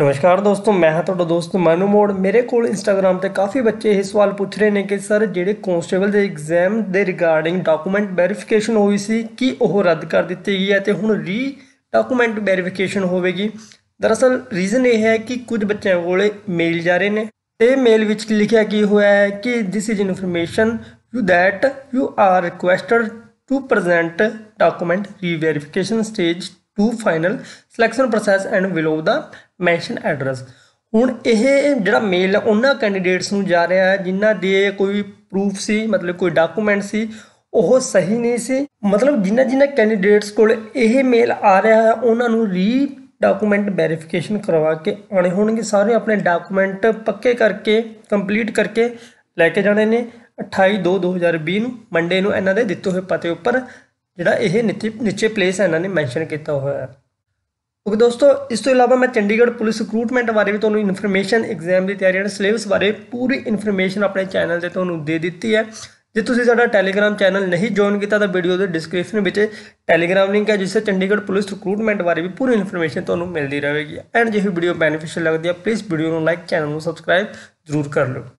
ਨਮਸਕਾਰ ਦੋਸਤੋ ਮੈਂ ਹਾਂ ਤੁਹਾਡਾ ਦੋਸਤ ਮਨੂ ਮੋੜ ਮੇਰੇ ਕੋਲ ਇੰਸਟਾਗ੍ਰam ਤੇ ਕਾਫੀ ਬੱਚੇ ਇਹ ਸਵਾਲ ਪੁੱਛ ਰਹੇ ਨੇ ਕਿ ਸਰ ਜਿਹੜੇ ਕਨਸਟੇਬਲ ਦੇ ਐਗਜ਼ਾਮ ਦੇ ਰਿਗਾਰਡਿੰਗ ਡਾਕੂਮੈਂਟ ਵੈਰੀਫਿਕੇਸ਼ਨ ਹੋਈ ਸੀ ਕੀ ਉਹ ਰੱਦ ਕਰ ਦਿੱਤੀ ਗਈ ਹੈ ਤੇ ਹੁਣ ਰੀ ਡਾਕੂਮੈਂਟ ਵੈਰੀਫਿਕੇਸ਼ਨ ਹੋਵੇਗੀ ਦਰਅਸਲ ਰੀਜ਼ਨ ਇਹ ਹੈ ਕਿ ਕੁਝ ਬੱਚਿਆਂ ਕੋਲੇ ਮੇਲ ਜਾ ਰਹੇ ਨੇ ਤੇ ਮੇਲ ਵਿੱਚ ਲਿਖਿਆ ਕੀ ਹੋਇਆ ਹੈ ਕਿ this is information you that you are requested to present document re verification stage to final selection process and below ਦਾ ਮੈਂਸ਼ਨ ਐਡਰੈਸ ਹੁਣ ਇਹ ਜਿਹੜਾ ਮੇਲ ਉਹਨਾਂ ਕੈਂਡੀਡੇਟਸ ਨੂੰ ਜਾ ਰਿਹਾ ਹੈ ਜਿਨ੍ਹਾਂ ਦੇ ਕੋਈ ਪ੍ਰੂਫ ਸੀ ਮਤਲਬ ਕੋਈ ਡਾਕੂਮੈਂਟ ਸੀ ਉਹ ਸਹੀ ਨਹੀਂ ਸੀ ਮਤਲਬ ਜਿਨ੍ਹਾਂ ਜਿਨ੍ਹਾਂ ਕੈਂਡੀਡੇਟਸ ਕੋਲ ਇਹ ਮੇਲ ਆ ਰਿਹਾ ਹੈ ਉਹਨਾਂ ਨੂੰ ਰੀ ਡਾਕੂਮੈਂਟ ਵੈਰੀਫਿਕੇਸ਼ਨ ਕਰਵਾ ਕੇ ਆਣੇ ਹੋਣਗੇ ਸਾਰੇ ਆਪਣੇ ਡਾਕੂਮੈਂਟ ਪੱਕੇ ਕਰਕੇ ਕੰਪਲੀਟ ਕਰਕੇ ਲੈ ਕੇ ਜਾਣੇ ਨੇ 28 2 2020 ਨੂੰ ਮੰਡੇ ਨੂੰ ਇਹਨਾਂ ਦੇ ਦਿੱਤੇ ਹੋਏ ਪਤੇ ਉੱਪਰ ਜਿਹੜਾ ਇਹ ਨੀਚੇ ਪਲੇਸ ਇਹਨਾਂ ਨੇ ਮੈਂਸ਼ਨ ਕੀਤਾ ਹੋਇਆ ਹੈ ਉਹ ਦੋਸਤੋ ਇਸ ਤੋਂ ਇਲਾਵਾ ਮੈਂ ਚੰਡੀਗੜ੍ਹ ਪੁਲਿਸ ਰਿਕਰੂਟਮੈਂਟ ਬਾਰੇ ਵੀ ਤੁਹਾਨੂੰ ਇਨਫੋਰਮੇਸ਼ਨ ਐਗਜ਼ਾਮ ਦੀ ਤਿਆਰੀ ਅਤੇ ਸਿਲੇਬਸ ਬਾਰੇ ਪੂਰੀ ਇਨਫੋਰਮੇਸ਼ਨ ਆਪਣੇ ਚੈਨਲ ਤੇ ਤੁਹਾਨੂੰ ਦੇ ਦਿੱਤੀ ਹੈ ਜੇ ਤੁਸੀਂ ਸਾਡਾ ਟੈਲੀਗ੍ਰam ਚੈਨਲ ਨਹੀਂ ਜੁਆਇਨ ਕੀਤਾ ਤਾਂ ਵੀਡੀਓ ਦੇ ਡਿਸਕ੍ਰਿਪਸ਼ਨ ਵਿੱਚ ਟੈਲੀਗ੍ਰam ਲਿੰਕ ਹੈ ਜਿਸ ਤੇ ਚੰਡੀਗੜ੍ਹ ਪੁਲਿਸ ਰਿਕਰੂਟਮੈਂਟ ਬਾਰੇ ਵੀ ਪੂਰੀ ਇਨਫੋਰਮੇਸ਼ਨ ਤੁਹਾਨੂੰ ਮਿਲਦੀ ਰਹੇਗੀ ਐਂਡ ਜੇ ਇਹ ਵੀਡੀਓ ਬੈਨੀਫੀਸ਼ੀਅਲ ਲੱਗਦੀ ਹੈ ਪਲੀਜ਼ ਵੀਡੀਓ ਨੂੰ ਲਾਈਕ ਚੈਨਲ ਨੂੰ ਸਬਸਕ੍ਰਾਈਬ ਜ਼ਰੂਰ ਕਰ ਲਓ